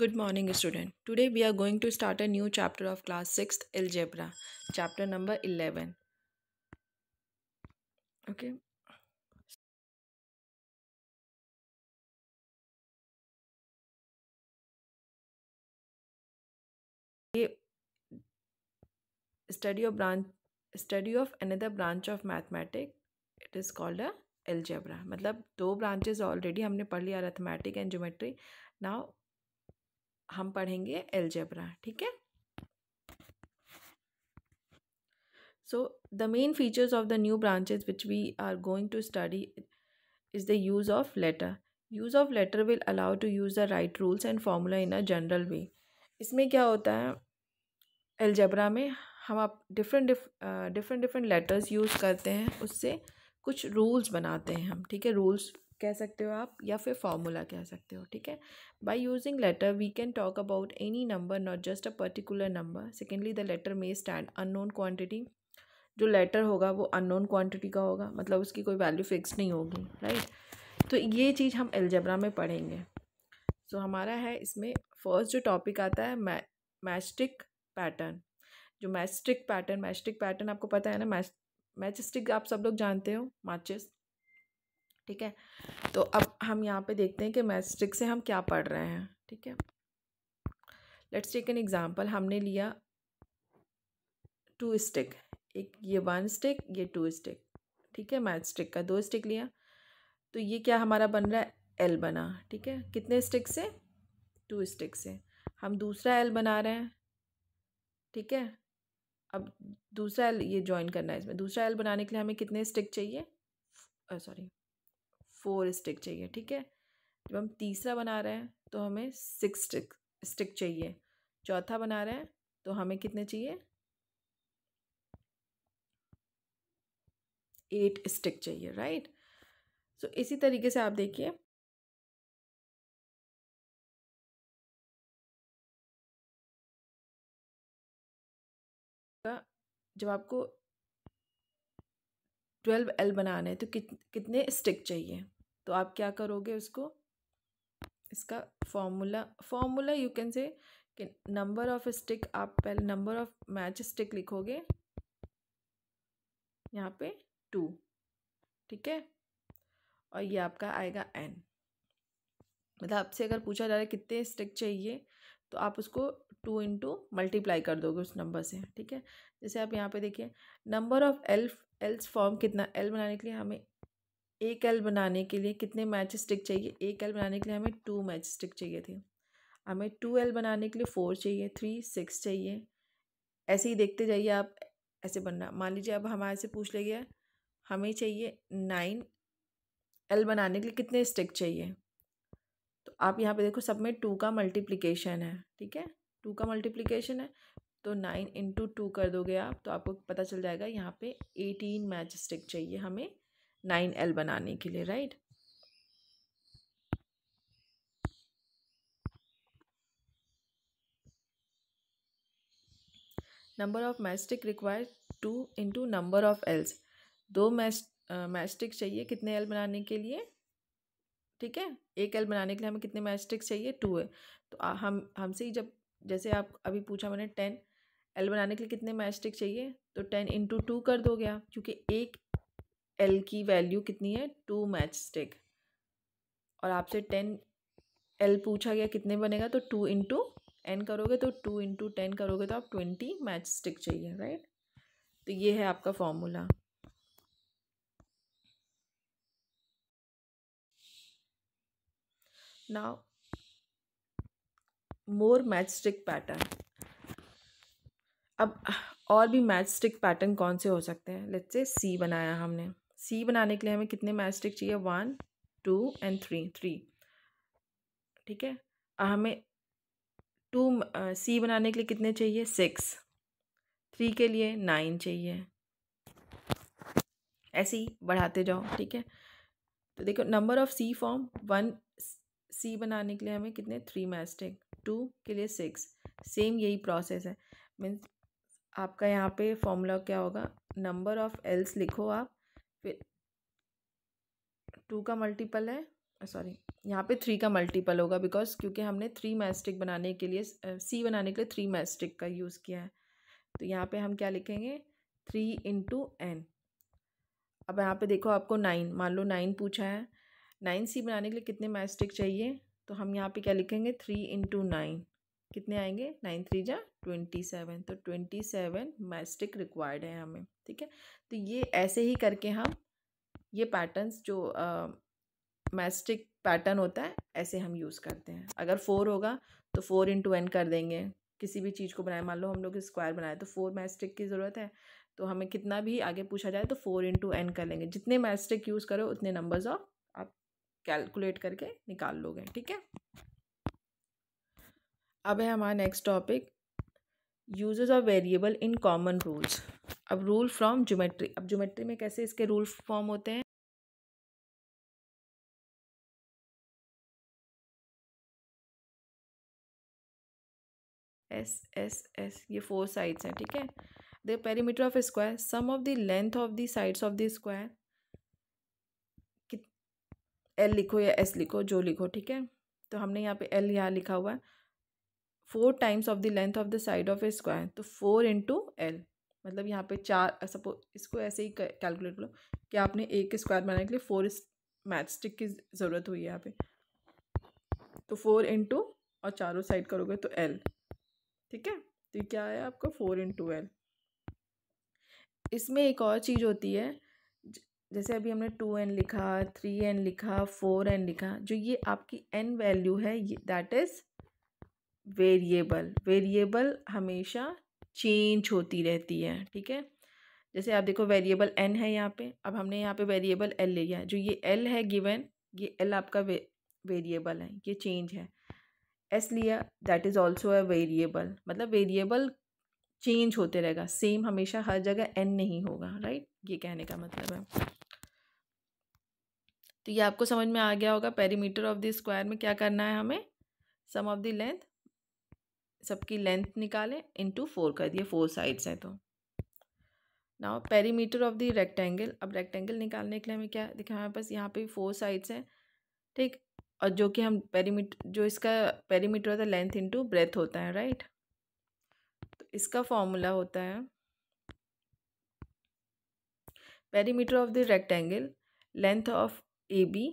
Good morning student. Today we are going to start a new chapter of class 6th algebra, chapter number 11. Okay. Study of branch study of another branch of mathematics it is called a algebra मतलब दो branches already हमने पढ़ लिया arithmetic and geometry now हम पढ़ेंगे algebra ठीक है so the main features of the new branches which we are going to study is the use of letter use of letter will allow to use the right rules and formula in a general way इसमें क्या होता है algebra में हम आप different different different letters use करते हैं उससे कुछ रूल्स बनाते हैं हम ठीक है रूल्स कह सकते हो आप या फिर फार्मूला कह सकते हो ठीक है by using letter we can talk about any number not just a particular number secondly the letter may stand unknown quantity जो लेटर होगा वो अननोन क्वान्टिटी का होगा मतलब उसकी कोई वैल्यू फिक्स नहीं होगी राइट तो ये चीज़ हम एल्जबरा में पढ़ेंगे सो so, हमारा है इसमें फर्स्ट जो टॉपिक आता है मै मैस्टिक पैटर्न जो मैस्टिक पैटर्न मैस्टिक पैटर्न आपको पता है ना मैच मैचस्टिक आप सब लोग जानते हो माचिस ठीक है तो अब हम यहाँ पे देखते हैं कि मैथस्टिक से हम क्या पढ़ रहे हैं ठीक है लेट्स टेक एन एग्ज़ाम्पल हमने लिया टू स्टिक एक ये वन स्टिक ये टू स्टिक ठीक है मैथ स्टिक का दो स्टिक लिया तो ये क्या हमारा बन रहा है एल बना ठीक है कितने स्टिक से टू स्टिक से हम दूसरा एल बना रहे हैं ठीक है अब दूसरा एल ये ज्वाइन करना है इसमें दूसरा एल बनाने के लिए हमें कितने स्टिक चाहिए सॉरी फोर स्टिक चाहिए ठीक है जब हम तीसरा बना रहे हैं तो हमें सिक्स स्टिक स्टिक चाहिए चौथा बना रहे हैं तो हमें कितने चाहिए एट स्टिक चाहिए राइट सो so, इसी तरीके से आप देखिए जब आपको ट्वेल्व एल बनाना है तो कितने स्टिक चाहिए तो आप क्या करोगे उसको इसका formula formula you can say कि नंबर ऑफ स्टिक आप पहले नंबर ऑफ मैच स्टिक लिखोगे यहाँ पे टू ठीक है और ये आपका आएगा एन मतलब आपसे अगर पूछा जा रहा है कितने स्टिक चाहिए तो आप उसको टू इंटू मल्टीप्लाई कर दोगे उस नंबर से ठीक है जैसे आप यहाँ पे देखिए नंबर ऑफ एल्फ एल्स फॉर्म कितना एल बनाने के लिए हमें एक एल बनाने के लिए कितने मैच स्टिक चाहिए एक एल बनाने के लिए हमें टू मैच स्टिक चाहिए थे हमें टू एल बनाने के लिए फ़ोर चाहिए थ्री सिक्स चाहिए ऐसे ही देखते जाइए आप ऐसे बनना मान लीजिए अब हमारे से पूछ लिया हमें चाहिए नाइन एल बनाने के लिए कितने स्टिक चाहिए तो आप यहाँ पे देखो सब में टू का मल्टीप्लिकेशन है ठीक है टू का मल्टीप्लिकेशन है तो नाइन इंटू टू कर दोगे आप तो आपको पता चल जाएगा यहाँ पे एटीन मैच स्टिक चाहिए हमें नाइन एल बनाने के लिए right number of matchstick require two into number of Ls दो मैस्टिक चाहिए कितने एल बनाने के लिए ठीक है एक एल बनाने के लिए हमें कितने मैस्टिक चाहिए टू है तो आ, हम हमसे ही जब जैसे आप अभी पूछा मैंने टेन एल बनाने के लिए कितने मैस्टिक चाहिए तो टेन इंटू टू कर दोगे आप क्योंकि एक एल की वैल्यू कितनी है टू मैच स्टिक और आपसे टेन एल पूछा गया कितने बनेगा तो टू इंटू एन करोगे तो टू इंटू टेन करोगे तो आप ट्वेंटी मैच स्टिक चाहिए राइट तो ये है आपका formula now more matchstick pattern अब और भी मैच स्टिक पैटर्न कौन से हो सकते हैं लेट्स से सी बनाया हमने सी बनाने के लिए हमें कितने मैस्टिक चाहिए one two and three three ठीक है हमें टू सी बनाने के लिए कितने चाहिए सिक्स थ्री के लिए नाइन चाहिए ऐसे ही बढ़ाते जाओ ठीक है तो देखो number of C form one C बनाने के लिए हमें कितने थ्री मैस्टिक टू के लिए सिक्स सेम यही प्रोसेस है मीन्स आपका यहाँ पे फॉर्मूला क्या होगा नंबर ऑफ एल्स लिखो आप फिर टू का मल्टीपल है सॉरी यहाँ पे थ्री का मल्टीपल होगा बिकॉज क्योंकि हमने थ्री मैस्टिक बनाने के लिए सी बनाने के लिए थ्री मैस्टिक का यूज़ किया है तो यहाँ पे हम क्या लिखेंगे थ्री इंटू एन अब यहाँ पे देखो आपको नाइन मान लो नाइन पूछा है नाइन सी बनाने के लिए कितने मैस्टिक चाहिए तो हम यहाँ पे क्या लिखेंगे थ्री इंटू नाइन कितने आएंगे नाइन थ्री जा ट्वेंटी सेवन तो ट्वेंटी सेवन मैस्टिक रिक्वायर्ड है हमें ठीक है तो ये ऐसे ही करके हम ये पैटर्न्स जो मैस्टिक पैटर्न होता है ऐसे हम यूज़ करते हैं अगर फोर होगा तो फोर इंटू एन कर देंगे किसी भी चीज़ को बनाए मान लो हम लोग स्क्वायर बनाए तो फोर मैस्टिक की ज़रूरत है तो हमें कितना भी आगे पूछा जाए तो फोर इंटू एन कर लेंगे जितने मैस्टिक यूज़ करो उतने नंबर्स ऑफ आप कैलकुलेट करके निकाल लोगे ठीक है अब है हमारा next topic uses of variable in common rules अब रूल फ्रॉम ज्योमेट्री अब ज्योमेट्री में कैसे इसके रूल फॉर्म होते हैं एस एस एस ये फोर साइड्स हैं ठीक है the perimeter of square sum of the length of the sides of the square L लिखो या एस लिखो जो लिखो ठीक है तो हमने यहाँ पे एल यहाँ लिखा हुआ है four times of the length of the side of a square तो फोर इंटू एल मतलब यहाँ पे चार सपोज इसको ऐसे ही कैलकुलेट करो कि आपने एक स्क्वायर बनाने के लिए फोर मैच स्टिक की ज़रूरत हुई है यहाँ पे तो फोर इंटू और चारों साइड करोगे तो एल ठीक है तो क्या आया आपका फोर इंटू एल इसमें एक और चीज़ होती है जैसे अभी हमने टू एन लिखा थ्री एन लिखा फोर एन लिखा जो ये आपकी एन वैल्यू है दैट इज़ वेरिएबल वेरिएबल हमेशा चेंज होती रहती है ठीक है जैसे आप देखो वेरिएबल एन है यहाँ पे अब हमने यहाँ पे वेरिएबल एल ले लिया जो ये एल है गिवन ये एल आपका वेरिएबल है ये चेंज है एस लिया that is also a variable मतलब वेरिएबल चेंज होते रहेगा सेम हमेशा हर जगह एन नहीं होगा राइट ये कहने का मतलब है तो ये आपको समझ में आ गया होगा पेरीमीटर ऑफ द स्क्वायर में क्या करना है हमें सम ऑफ द लेंथ सबकी लेंथ निकालें इंटू फोर कर दिए फोर साइड्स हैं तो now perimeter of the rectangle अब रेक्टेंगल निकालने के लिए हमें क्या देखा हमारे पास यहाँ पे भी फोर साइड्स हैं ठीक और जो कि हम पेरीमीटर जो इसका पेरीमीटर होता है लेंथ टू ब्रेथ होता है राइट तो इसका फॉर्मूला होता है perimeter of the rectangle length of A B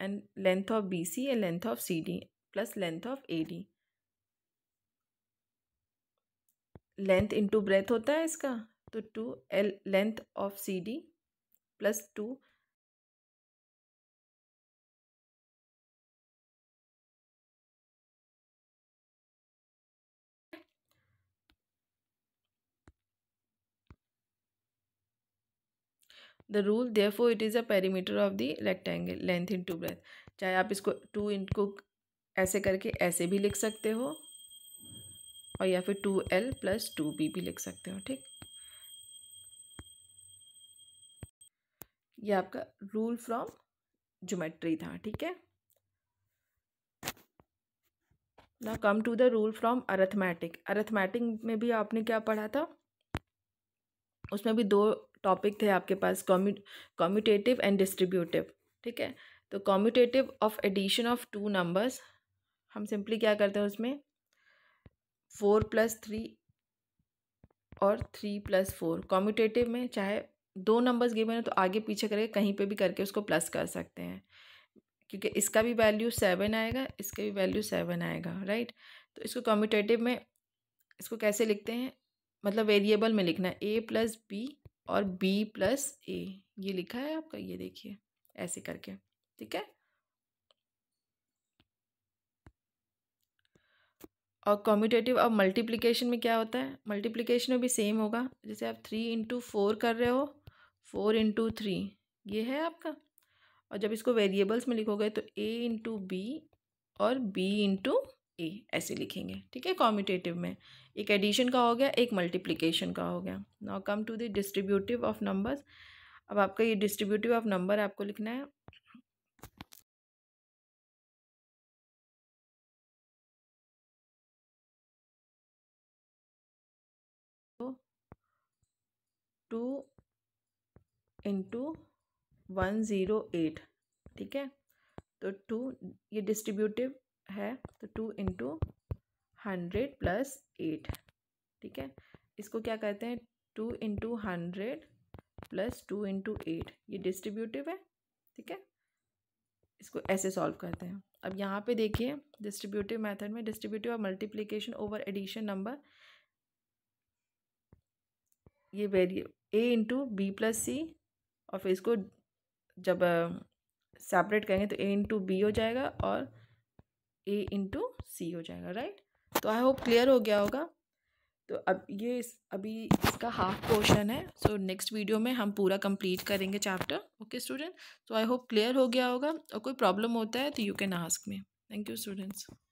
and length of B C and length of C D plus length of A D length into breadth होता है इसका तो two L length of C D plus two the rule for it is a perimeter of the rectangle length into breadth चाहे आप इसको to इनको ऐसे करके ऐसे भी लिख सकते हो और या फिर two L plus two B भी लिख सकते हो ठीक ये आपका रूल फ्रॉम ज्योमेट्री था ठीक है ना come to the rule from arithmetic arithmetic में भी आपने क्या पढ़ा था उसमें भी दो टॉपिक थे आपके पास कॉम्यूटेटिव एंड डिस्ट्रीब्यूटिव ठीक है तो commutative of addition of two numbers हम सिंपली क्या करते हैं उसमें फोर प्लस थ्री और थ्री प्लस फोर कॉम्यूटेटिव में चाहे दो नंबर्स गिवन है तो आगे पीछे करके कहीं पे भी करके उसको प्लस कर सकते हैं क्योंकि इसका भी वैल्यू सेवन आएगा इसका भी वैल्यू सेवन आएगा राइट तो इसको कॉम्यूटेटिव में इसको कैसे लिखते हैं मतलब वेरिएबल में लिखना है ए प्लस बी और बी प्लस ए ये लिखा है आपका ये देखिए ऐसे करके ठीक है और कॉम्यूटेटिव अब मल्टीप्लिकेशन में क्या होता है मल्टीप्लिकेशन में भी सेम होगा जैसे आप थ्री इंटू फोर कर रहे हो फोर इंटू थ्री ये है आपका और जब इसको वेरिएबल्स में लिखोगे तो ए इंटू बी और बी इंटू ए ऐसे लिखेंगे ठीक है कॉम्यूटेटिव में एक एडिशन का हो गया एक मल्टीप्लिकेशन का हो गया now come to the distributive of numbers अब आपका ये डिस्ट्रीब्यूटिव ऑफ नंबर आपको लिखना है two into one zero eight ठीक है तो टू ये डिस्ट्रीब्यूटिव है तो two into hundred plus eight ठीक है इसको क्या कहते हैं two into hundred plus two into eight ये डिस्ट्रीब्यूटिव है ठीक है इसको ऐसे सॉल्व करते हैं अब यहाँ पे देखिए डिस्ट्रीब्यूटिव मेथड में डिस्ट्रीब्यूटिव और मल्टीप्लिकेशन ओवर एडिशन नंबर ये वेरिए A into B plus C और फिर इसको जब सेपरेट करेंगे तो ए इंटू बी हो जाएगा और ए इंटू सी हो जाएगा राइट तो आई होप क्लियर हो गया होगा तो अब ये इस अभी इसका हाफ पोर्शन है सो नेक्स्ट वीडियो में हम पूरा कंप्लीट करेंगे chapter okay student so I hope clear हो गया होगा और कोई प्रॉब्लम होता है तो you can ask me thank you students